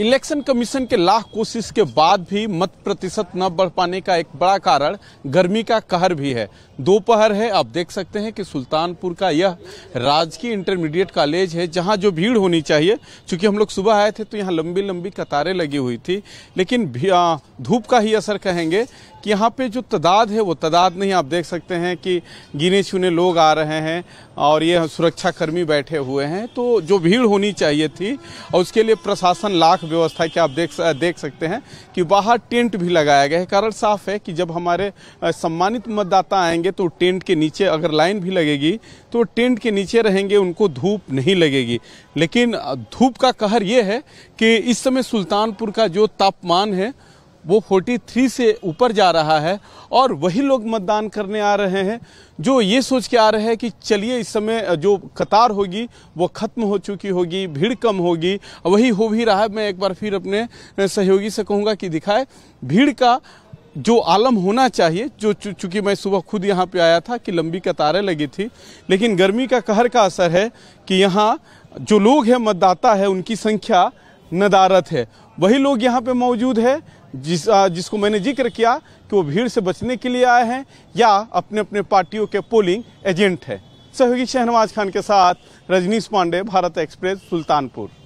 election commission के लाख कोशिश के बाद भी मत प्रतिशत न बढ़ पाने का एक बड़ा कारण गर्मी का कहर भी है दोपहर है आप देख सकते हैं कि सुल्तानपुर का यह राजकीय इंटरमीडिएट कॉलेज है जहां जो भीड़ होनी चाहिए चूंकि हम लोग सुबह आए थे तो यहां लंबी लंबी कतारें लगी हुई थी लेकिन धूप का ही असर कहेंगे कि यहाँ पर जो तादाद है वो तादाद नहीं आप देख सकते हैं कि गिने चुने लोग आ रहे हैं और ये सुरक्षाकर्मी बैठे हुए हैं तो जो भीड़ होनी चाहिए थी और उसके लिए प्रशासन लाख व्यवस्था की आप देख देख सकते हैं कि बाहर टेंट भी लगाया गया है कारण साफ है कि जब हमारे सम्मानित मतदाता आएंगे तो टेंट के नीचे अगर लाइन भी लगेगी तो टेंट के नीचे रहेंगे उनको धूप नहीं लगेगी लेकिन धूप का कहर ये है कि इस समय सुल्तानपुर का जो तापमान है वो 43 से ऊपर जा रहा है और वही लोग मतदान करने आ रहे हैं जो ये सोच के आ रहे हैं कि चलिए इस समय जो कतार होगी वो ख़त्म हो चुकी होगी भीड़ कम होगी वही हो भी रहा है मैं एक बार फिर अपने सहयोगी से कहूँगा कि दिखाए भीड़ का जो आलम होना चाहिए जो चूँकि मैं सुबह खुद यहाँ पे आया था कि लंबी कतारें लगी थी लेकिन गर्मी का कहर का असर है कि यहाँ जो लोग हैं मतदाता है उनकी संख्या नदारत है वही लोग यहाँ पे मौजूद है जिस जिसको मैंने जिक्र किया कि वो भीड़ से बचने के लिए आए हैं या अपने अपने पार्टियों के पोलिंग एजेंट है सहयोगी शहनवाज खान के साथ रजनीश पांडे भारत एक्सप्रेस सुल्तानपुर